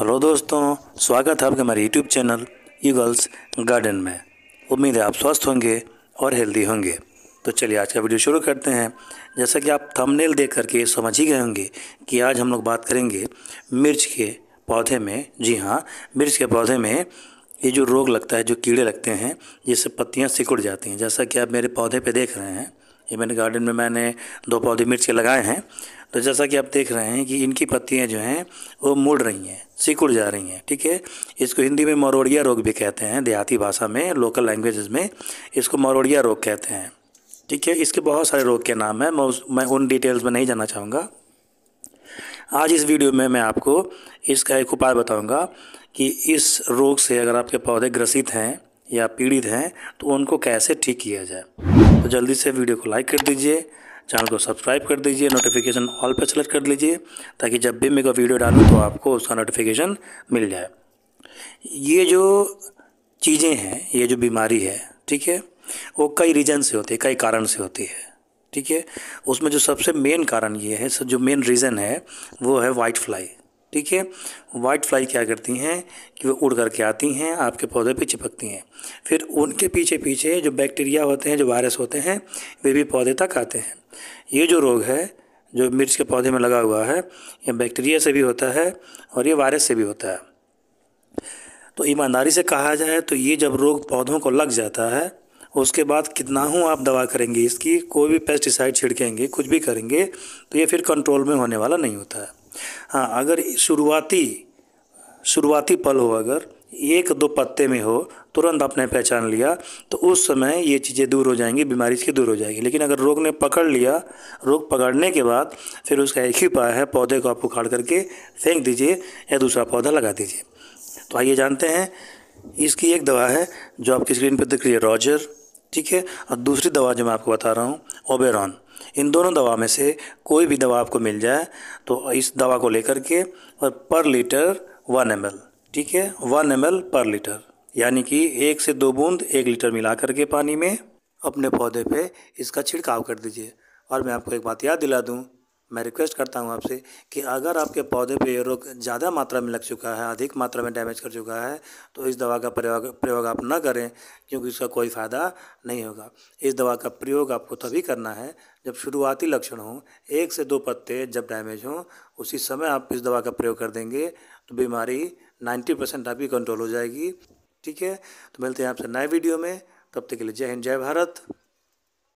hello दोस्तों स्वागत है आपके हमारे YouTube channel U girls garden में उम्मीद है आप स्वस्थ होंगे और हेल्दी होंगे तो चलिए आज का वीडियो शुरू करते हैं जैसा कि आप थंबनेल देख करके समझ ही गए होंगे कि आज हम लोग बात करेंगे मिर्च के पौधे में जी हाँ मिर्च के पौधे में ये जो रोग लगता है जो कीड़े लगते हैं जिससे पत्तियाँ सिकुड़ जाती हैं जैसा कि आप मेरे पौधे पर देख रहे हैं ये मैंने गार्डन में मैंने दो पौधे मिर्च के लगाए हैं तो जैसा कि आप देख रहे हैं कि इनकी पत्तियां जो हैं वो मुड़ रही हैं सिकुड़ जा रही हैं ठीक है इसको हिंदी में मरोड़िया रोग भी कहते हैं देहाती भाषा में लोकल लैंग्वेज में इसको मरोड़िया रोग कहते हैं ठीक है इसके बहुत सारे रोग के नाम हैं मैं उस मैं उन डिटेल्स में नहीं जाना चाहूँगा आज इस वीडियो में मैं आपको इसका एक उपाय बताऊँगा कि इस रोग से अगर आपके पौधे ग्रसित हैं या पीड़ित हैं तो उनको कैसे ठीक किया जाए तो जल्दी से वीडियो को लाइक कर दीजिए चैनल को सब्सक्राइब कर दीजिए नोटिफिकेशन ऑल पर सेलेक्ट कर लीजिए ताकि जब भी मैं कोई वीडियो डालूँ तो आपको उसका नोटिफिकेशन मिल जाए ये जो चीज़ें हैं ये जो बीमारी है ठीक है वो कई रीजन से होती है कई कारण से होती है ठीक है उसमें जो सबसे मेन कारण ये है जो मेन रीज़न है वो है वाइट फ्लाई ठीक है वाइट फ्लाई क्या करती हैं कि वो उड़ करके आती हैं आपके पौधे पे चिपकती हैं फिर उनके पीछे पीछे जो बैक्टीरिया होते हैं जो वायरस होते हैं वे भी पौधे तक आते हैं ये जो रोग है जो मिर्च के पौधे में लगा हुआ है ये बैक्टीरिया से भी होता है और ये वायरस से भी होता है तो ईमानदारी से कहा जाए तो ये जब रोग पौधों को लग जाता है उसके बाद कितना हूँ आप दवा करेंगे इसकी कोई भी पेस्टिसाइड छिड़केंगे कुछ भी करेंगे तो ये फिर कंट्रोल में होने वाला नहीं होता है हाँ अगर शुरुआती शुरुआती पल हो अगर एक दो पत्ते में हो तुरंत आपने पहचान लिया तो उस समय ये चीज़ें दूर हो जाएंगी बीमारी से दूर हो जाएगी लेकिन अगर रोग ने पकड़ लिया रोग पकड़ने के बाद फिर उसका एक ही उपाय है पौधे को आप उखाड़ करके फेंक दीजिए या दूसरा पौधा लगा दीजिए तो आइए जानते हैं इसकी एक दवा है जो आपकी स्क्रीन पर दिख रही है रॉजर ठीक है और दूसरी दवा जो मैं आपको बता रहा हूँ ओबेरॉन इन दोनों दवा में से कोई भी दवा आपको मिल जाए तो इस दवा को लेकर के और पर लीटर वन एम ठीक है वन एम पर लीटर यानी कि एक से दो बूंद एक लीटर मिला करके पानी में अपने पौधे पे इसका छिड़काव कर दीजिए और मैं आपको एक बात याद दिला दूँ मैं रिक्वेस्ट करता हूं आपसे कि अगर आपके पौधे पे ये रोग ज़्यादा मात्रा में लग चुका है अधिक मात्रा में डैमेज कर चुका है तो इस दवा का प्रयोग प्रयोग आप ना करें क्योंकि इसका कोई फ़ायदा नहीं होगा इस दवा का प्रयोग आपको तभी करना है जब शुरुआती लक्षण हों एक से दो पत्ते जब डैमेज हों उसी समय आप इस दवा का प्रयोग कर देंगे तो बीमारी नाइन्टी परसेंट आपकी कंट्रोल हो जाएगी ठीक है तो मिलते हैं आपसे नए वीडियो में तब तक के लिए जय हिंद जय भारत